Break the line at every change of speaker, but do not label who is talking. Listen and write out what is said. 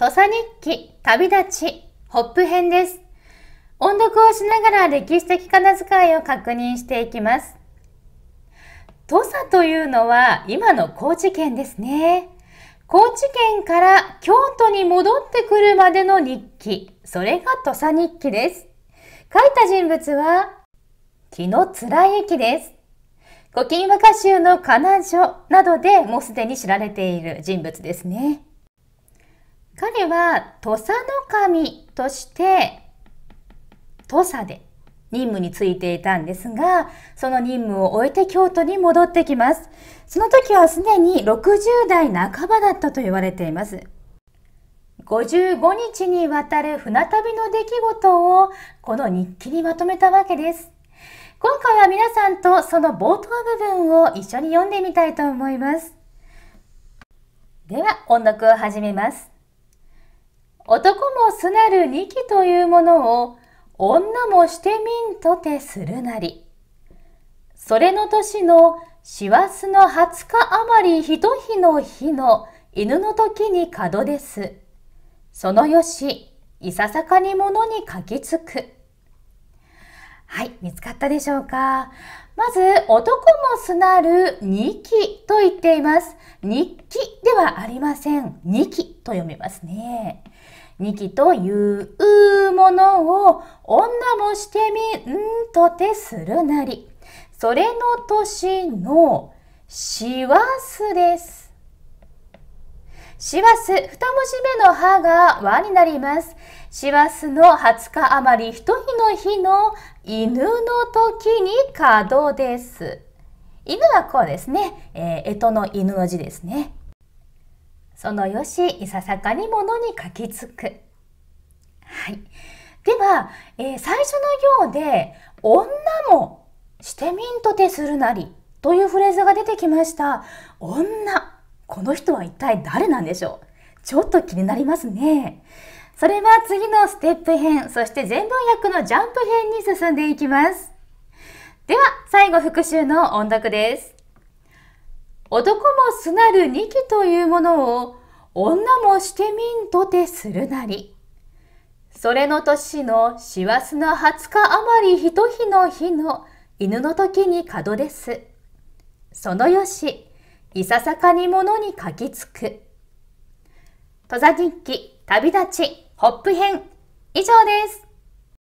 土佐日記旅立ちホップ編です。音読をしながら歴史的仮名遣いを確認していきます。土佐というのは今の高知県ですね。高知県から京都に戻ってくるまでの日記、それが土佐日記です。書いた人物は、木の貫之です。古今和歌集の彼女などでもうすでに知られている人物ですね。彼は土佐の神として土佐で任務についていたんですが、その任務を終えて京都に戻ってきます。その時はすでに60代半ばだったと言われています。55日にわたる船旅の出来事をこの日記にまとめたわけです。今回は皆さんとその冒頭部分を一緒に読んでみたいと思います。では音読を始めます。男もすなる二期というものを女もしてみんとてするなり。それの年の師走の二十日余り一日の日の犬の時に門です。そのよし、いささかに物に書きつく。はい、見つかったでしょうかまず、男もすなる2期と言っています。日記ではありません。2期と読めますね。2期というものを女もしてみんとてするなり。それの年の師走です。師走、二文字目の歯が和になります。師走の20日余り一日の日の犬の時に角です。犬はこうですね。えー、干支の犬の字ですね。そのよし、いささかにものに書きつく。はい。では、えー、最初の行で、女もしてみんとてするなりというフレーズが出てきました。女。この人は一体誰なんでしょうちょっと気になりますね。それは次のステップ編、そして全文訳のジャンプ編に進んでいきます。では、最後復習の音読です。男もすなる二期というものを、女もしてみんとてするなり。それの年の師走の20日余り一日の日の犬の時に門です。そのよし、いささかにものに書きつく。土佐日記旅立ちホップ編以上です。